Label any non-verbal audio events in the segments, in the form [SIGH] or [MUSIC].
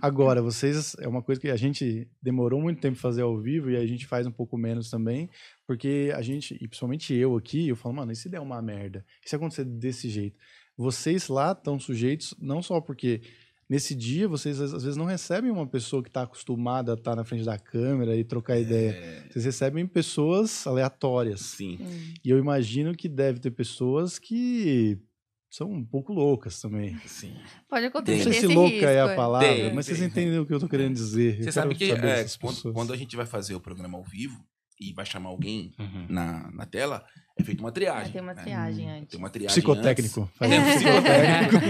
Agora, vocês, é uma coisa que a gente demorou muito tempo fazer ao vivo e a gente faz um pouco menos também, porque a gente, e principalmente eu aqui, eu falo, mano, e se der uma merda? E se acontecer desse jeito? Vocês lá estão sujeitos, não só porque nesse dia vocês às vezes não recebem uma pessoa que está acostumada a estar tá na frente da câmera e trocar é... ideia. Vocês recebem pessoas aleatórias. Sim. Hum. E eu imagino que deve ter pessoas que são um pouco loucas também. Sim. Pode acontecer. Não sei se louca risco, é a palavra, tem, mas tem. vocês entendem o que eu estou querendo é. dizer. Você sabe que é, quando, quando, a gente vai fazer o programa ao vivo e vai chamar alguém uhum. na, na tela, é feita uma triagem. Ah, tem uma né? triagem né? antes. Tem uma triagem psicotécnico. Antes. É, psicotécnico.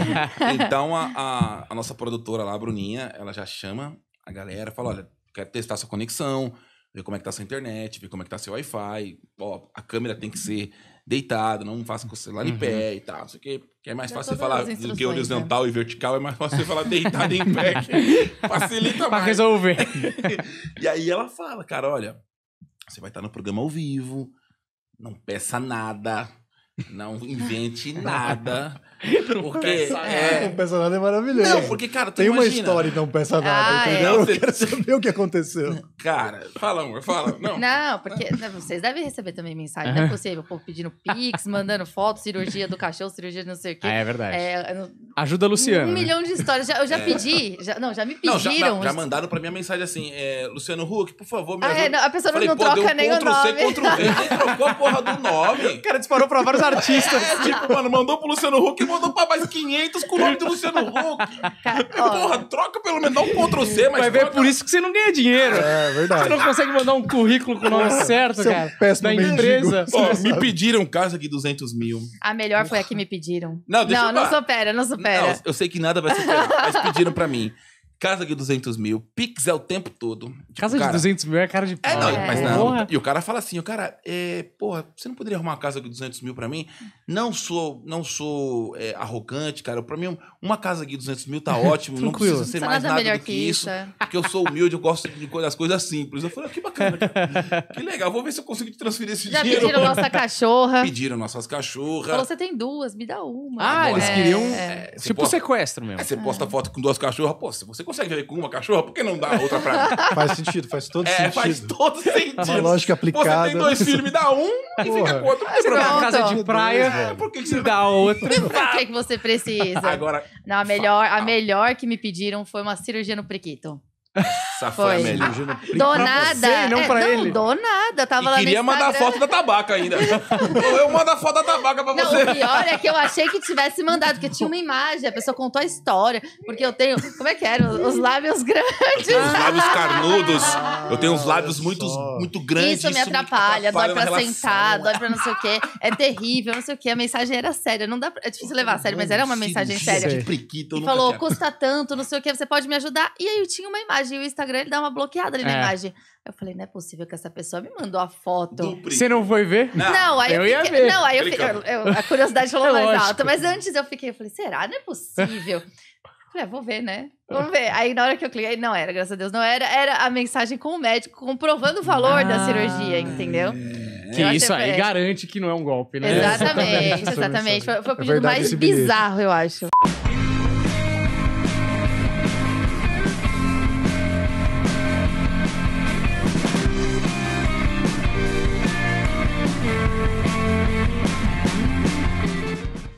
então a, a, a, nossa produtora lá, a Bruninha, ela já chama a galera, fala: olha, quero testar sua conexão, ver como é que tá sua internet, ver como é que tá seu Wi-Fi. Ó, a câmera tem que ser deitado, não faça você uhum. em pé e tal. Não sei o que. Que é mais fácil você falar do que horizontal né? e vertical, é mais fácil você falar deitado em pé. [LAUGHS] facilita pra resolver. [LAUGHS] e aí ela fala, cara, olha, você vai estar no programa ao vivo, não peça nada, não invente [LAUGHS] nada. Não porque é... Não peça nada é maravilhoso. Não, porque, cara, Tem imagina... uma história então não peça nada, ah, entendeu? É. Eu quero saber o que aconteceu. Cara, fala, amor, fala. Não, não porque né, vocês devem receber também mensagem. Não é possível, pô, pedindo pix, mandando foto, cirurgia do cachorro, cirurgia de não sei o quê. Ah, é verdade. É, Ajuda a Luciana. Um né? milhão de histórias. eu já é. pedi, já, não, já me pediram. Não, já, já, mandaram pra mim a mensagem assim, é, Luciano Huck, por favor, me ah, é, a pessoa Falei, não troca nem o nome. Ctrl C, Ctrl V, nem trocou a porra do nome. [LAUGHS] O cara disparou pra vários vários artistas. É, [LAUGHS] tipo, mano, mandou pro Luciano Huck e mandou pra mais 500 com o nome do Luciano Huck. Porra, troca pelo menos, dá um Ctrl C, mas. Vai ver, troca... por isso que você não ganha dinheiro. É, é verdade. Você não consegue mandar um currículo com o nome certo, Seu cara. Péssimo da empresa. Ó, me pediram casa de 200 mil. A melhor foi a que me pediram. Não, deixa não, eu não supera, não supera. Não, eu sei que nada vai superar, mas pediram pra mim. Casa de 200 mil, Pix é o tempo todo. Tipo, casa cara, de 200 mil é cara de é, pau. É, não, é. mas não. Porra. E o cara fala assim, o cara, é, porra, você não poderia arrumar uma casa de 200 mil pra mim? Não sou, não sou é, arrogante, cara. Pra mim, uma casa de 200 mil tá [LAUGHS] ótimo. não precisa ser Só mais nada, nada do que, que isso. isso. É. Porque eu sou humilde, eu gosto de coisas, coisas simples. Eu falei, ah, que bacana, cara. [LAUGHS] Que legal, vou ver se eu consigo te transferir esse Já dinheiro. Já pediram nossa cachorra. [LAUGHS] Pediram nossas cachorras. Falou, você tem duas, me dá uma. Ah, é, eles queriam, é, tipo posta, sequestro mesmo. você posta foto com duas cachorras, pô, se você consegue viver com uma cachorra? Por que não dá outra pra mim? [LAUGHS] Faz sentido, faz todo é, sentido. faz todo sentido. Uma lógica aplicada. Você tem dois filhos, me dá um Porra. e fica com outro. Mas você na casa de praia, dois, é, por que, que você dá outro? [LAUGHS] Por que, que você precisa? Agora, não, a melhor, a melhor que me pediram foi uma cirurgia no priquito. Essa foi, foi a melhor. Do nada. Você, não é, pra não, ele nada, tava e lá queria mandar foto da tabaca ainda. [LAUGHS] eu mando a foto da tabaca pra você. Não, o pior é que eu achei que tivesse mandado, porque tinha uma imagem, a pessoa contou a história, porque eu tenho, como é que era? Os lábios grandes. Os lábios carnudos. Eu tenho os lábios muito, muito grandes. Isso me atrapalha, isso me atrapalha dói pra sentar, dói pra não sei o quê. É terrível, não sei o quê. A mensagem era séria, não dá pra, é difícil levar a sério, mas era uma mensagem séria. Priquita, e falou, quero. custa tanto, não sei o quê, você pode me ajudar. E aí eu tinha uma imagem, e o Instagram ele dá uma bloqueada ali é. na imagem. Eu falei, não é possível que essa pessoa me mandou a foto. Você não foi ver? Não, não aí eu, ia ver. Não, aí eu, fiquei, eu, eu a curiosidade falou [LAUGHS] é mais lógico. alta. Mas antes eu fiquei, eu falei, será? Não é possível. Falei, ah, vou ver, né? Vamos ver. Aí na hora que eu cliquei, não era, graças a Deus, não era. Era a mensagem com o médico comprovando o valor ah, da cirurgia, entendeu? É. Que isso aí garante que não é um golpe, né? Exatamente, [LAUGHS] exatamente. Foi, foi o é pedido mais bizarro, eu acho.